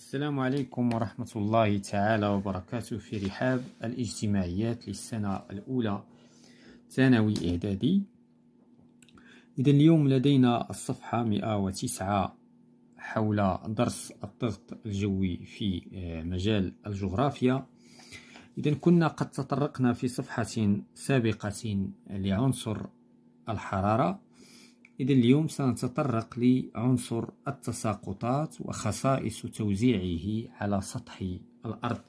السلام عليكم ورحمة الله تعالى وبركاته في رحاب الاجتماعيات للسنة الأولى ثانوي إعدادي إذا اليوم لدينا الصفحة 109 حول درس الضغط الجوي في آه، مجال الجغرافيا إذا كنا قد تطرقنا في صفحة سابقة لعنصر الحرارة إذا اليوم سنتطرق لعنصر التساقطات وخصائص توزيعه على سطح الأرض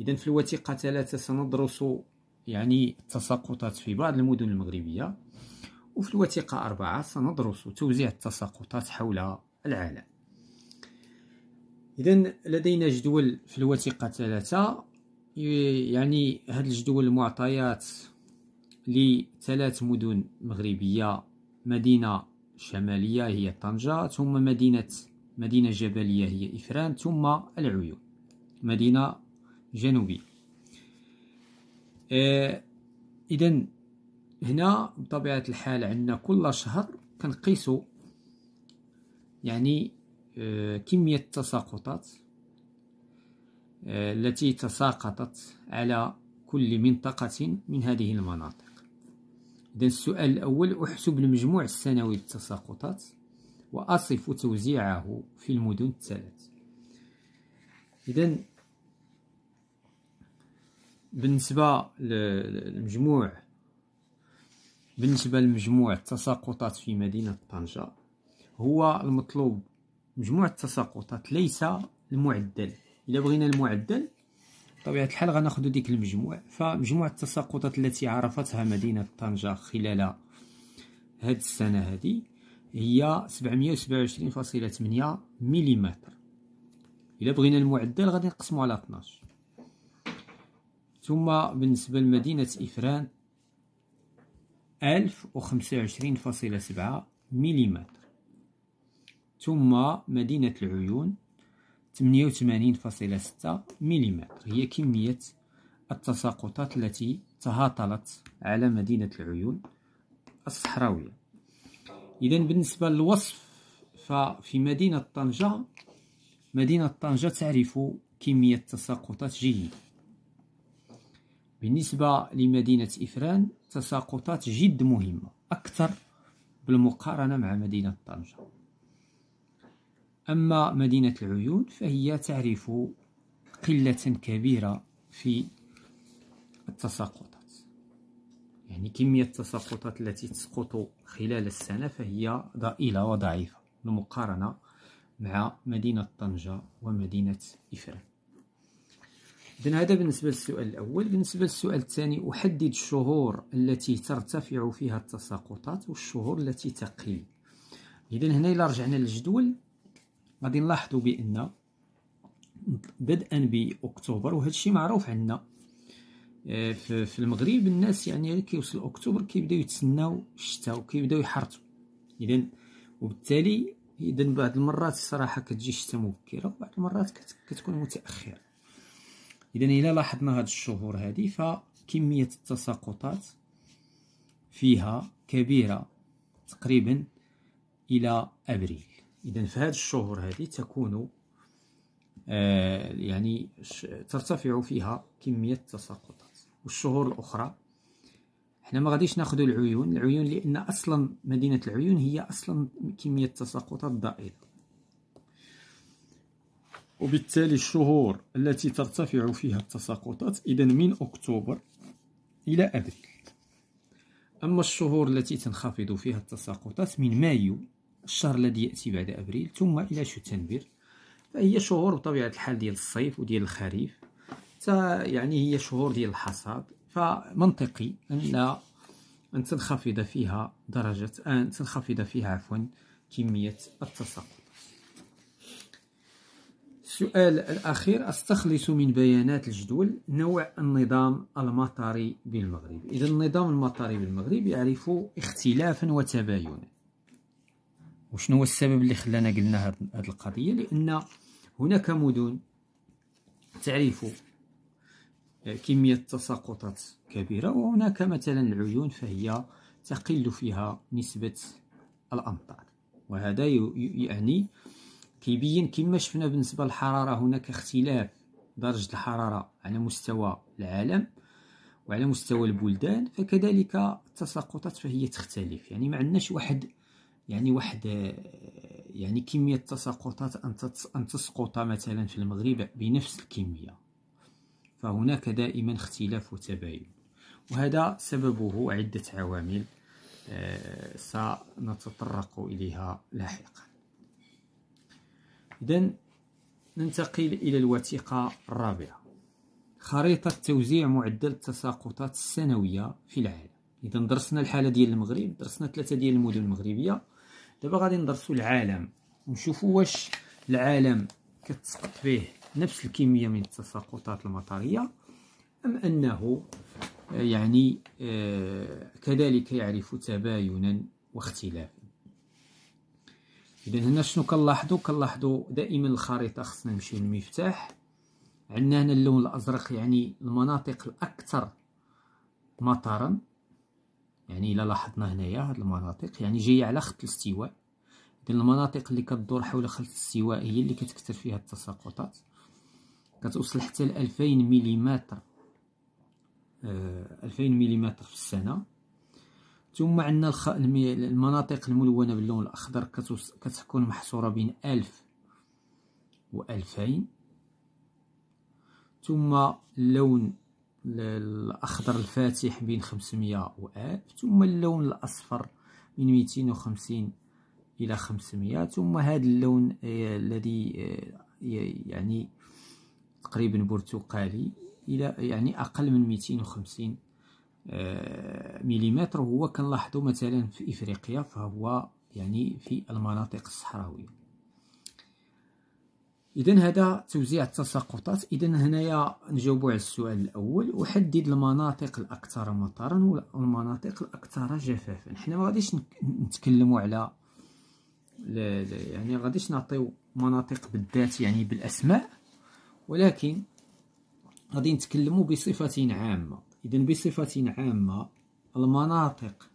إذا في الوثيقة ثلاثة سندرس يعني التساقطات في بعض المدن المغربية وفي الوثيقة أربعة سندرس توزيع التساقطات حول العالم إذا لدينا جدول في الوثيقة ثلاثة يعني هذا الجدول المعطيات لثلاث مدن مغربية مدينة شمالية هي طنجة ثم مدينة مدينة جبلية هي إفران ثم العيون مدينة جنوبية آه، إذا هنا بطبيعة الحال عندنا كل شهر كنقيسو يعني آه، كمية التساقطات آه، التي تساقطت على كل منطقة من هذه المناطق إذا السؤال الأول أحسب المجموع السنوي للتساقطات وأصف توزيعه في المدن الثلاث إذا بالنسبة للمجموع بالنسبة لمجموع التساقطات في مدينة طنجة هو المطلوب مجموع التساقطات ليس المعدل إذا بغينا المعدل بطبيعة الحال غناخدو ديك المجموع فمجموع التساقطات التي عرفتها مدينة طنجة خلال هاد السنة هذه هي سبعمية وسبعة وعشرين فاصلة تمنية ملم إلا بغينا المعدل غادي نقسمو على طناش ثم بالنسبة لمدينة إفران ألف وخمسة وعشرين فاصلة سبعة ملم ثم مدينة العيون 88.6 ملم هي كمية التساقطات التي تهاطلت على مدينة العيون الصحراوية إذا بالنسبة للوصف ففي مدينة طنجة مدينة طنجة تعرف كمية التساقطات جيدة بالنسبة لمدينة إفران تساقطات جد مهمة أكثر بالمقارنة مع مدينة طنجة أما مدينة العيون فهي تعرف قلة كبيرة في التساقطات يعني كمية التساقطات التي تسقط خلال السنة فهي ضئيلة وضعيفة بالمقارنة مع مدينة طنجة ومدينة إفريقيا إذن هذا بالنسبة للسؤال الأول بالنسبة للسؤال الثاني أحدد الشهور التي ترتفع فيها التساقطات والشهور التي تقل إذن هنا إلا رجعنا للجدول غادي نلاحظوا بان بدءا باكتوبر وهذا الشيء معروف عندنا آه، في المغرب الناس يعني كيوصل اكتوبر كيبداو يتسناو الشتاء وكيبداو يحرطوا اذا وبالتالي اذا بعض المرات الصراحه كتجي الشتاء مبكره وبعض المرات كتكون متاخره اذا الى لاحظنا هاد الشهور هذه فكميه التساقطات فيها كبيره تقريبا الى ابريل اذا في هذه الشهور هذه تكون آه، يعني ترتفع فيها كميه التساقطات والشهور الاخرى حنا ما غاديش ناخذ العيون العيون لان اصلا مدينه العيون هي اصلا كميه التساقطات ضئيله وبالتالي الشهور التي ترتفع فيها التساقطات اذا من اكتوبر الى ابريل اما الشهور التي تنخفض فيها التساقطات من مايو الشهر الذي ياتي بعد ابريل ثم الى شهر تنبير فهي شهور بطبيعه الحال ديال الصيف وديال الخريف يعني هي شهور ديال الحصاد فمنطقي ان ان تنخفض فيها درجه ان تنخفض فيها عفوا كميه التساقط السؤال الأخير أستخلص من بيانات الجدول نوع النظام المطري بالمغرب إذا النظام المطري بالمغرب يعرف اختلافا وتباينا وشنو هو السبب اللي خلانا قلنا هذه القضيه لان هناك مدن تعرف كميه تساقطات كبيره وهناك مثلا العيون فهي تقل فيها نسبه الامطار وهذا يعني كيبين كما شفنا بالنسبه للحراره هناك اختلاف درجه الحراره على مستوى العالم وعلى مستوى البلدان فكذلك التساقطات فهي تختلف يعني ما عندناش واحد يعني واحد آه، يعني كمية تساقطات أن تسقط مثلا في المغرب بنفس الكمية فهناك دائما اختلاف وتباين وهذا سببه عدة عوامل آه، سنتطرق إليها لاحقا إذا ننتقل إلى الوثيقة الرابعة خريطة توزيع معدل التساقطات السنوية في العالم اذا درسنا الحاله ديال المغرب درسنا ثلاثه ديال المدن المغربيه دابا غادي ندرسوا العالم ونشوفوا واش العالم كتسقط فيه نفس الكميه من التساقطات المطريه ام انه آه، يعني آه، كذلك يعرف تباينا واختلافا اذا هنا شنو كنلاحظوا كنلاحظوا دائما الخريطه خصنا نمشيو للمفتاح عندنا هنا اللون الازرق يعني المناطق الاكثر مطرا يعني الا لاحظنا هنايا هاد المناطق يعني جايه على خط الاستواء ديال المناطق اللي كدور حول خط الاستواء هي اللي كتكثر فيها التساقطات كتوصل حتى ل 2000 ملم 2000 ملم في السنه ثم عندنا المناطق الملونه باللون الاخضر كتكون محصوره بين 1000 و 2000 ثم اللون الاخضر الفاتح بين 500 و 1000 ثم اللون الاصفر من 250 الى 500 ثم هذا اللون آه، الذي آه، يعني تقريبا برتقالي الى يعني اقل من 250 آه، ملم هو كنلاحظوا مثلا في افريقيا فهو يعني في المناطق الصحراويه اذا هذا توزيع التساقطات اذا هنايا نجاوبوا على السؤال الاول احدد المناطق الاكثر مطرا والمناطق الاكثر جفافا حنا ما غاديش نتكلموا على لا لا يعني غاديش نعطيو مناطق بالذات يعني بالاسماء ولكن غادي نتكلموا بصفه عامه اذا بصفه عامه المناطق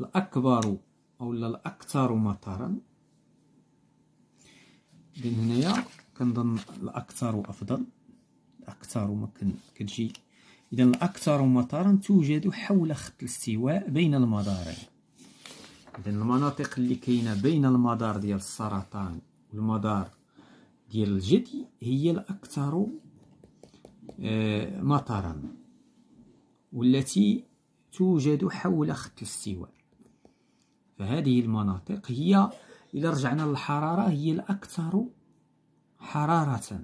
الاكبر او الاكثر مطرا اذا هنايا كنظن الاكثر افضل الاكثر كتجي اذا الاكثر مطرا توجد حول خط الاستواء بين المدارين اذا المناطق اللي كاينه بين المدار ديال السرطان والمدار ديال الجدي هي الاكثر آه، مطرا والتي توجد حول خط الاستواء فهذه المناطق هي الى رجعنا للحرارة هي الأكثر حرارة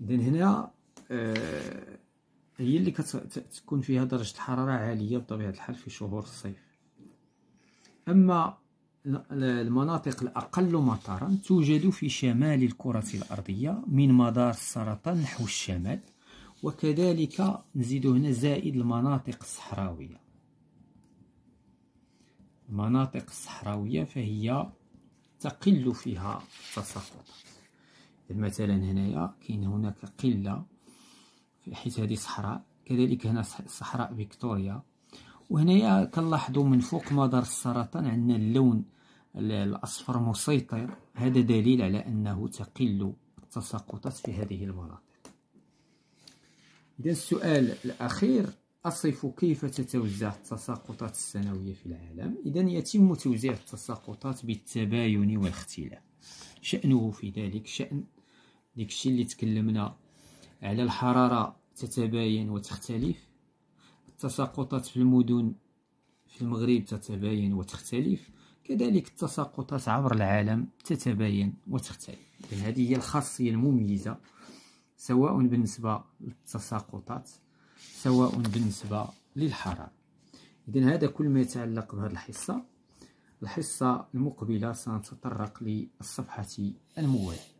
إذن هنا آه، هي اللي كتكون فيها درجة الحرارة عالية بطبيعة الحال في شهور الصيف أما المناطق الأقل مطرا توجد في شمال الكرة الأرضية من مدار السرطان نحو الشمال وكذلك نزيد هنا زائد المناطق الصحراوية المناطق الصحراوية فهي تقل فيها التساقط مثلا هنايا كاين هناك قلة حيت هذه صحراء كذلك هنا صحراء فيكتوريا وهنايا كنلاحظوا من فوق مدار السرطان عندنا اللون الأصفر مسيطر هذا دليل على أنه تقل التساقطات في هذه المناطق إذا السؤال الأخير أصف كيف تتوزع التساقطات السنوية في العالم إذا يتم توزيع التساقطات بالتباين والاختلاف شأنه في ذلك شأن داكشي اللي تكلمنا على الحرارة تتباين وتختلف التساقطات في المدن في المغرب تتباين وتختلف كذلك التساقطات عبر العالم تتباين وتختلف هذه هي الخاصية المميزة سواء بالنسبة للتساقطات سواء بالنسبة للحرارة إذن هذا كل ما يتعلق بهذه الحصة الحصة المقبلة سنتطرق للصفحة الموالية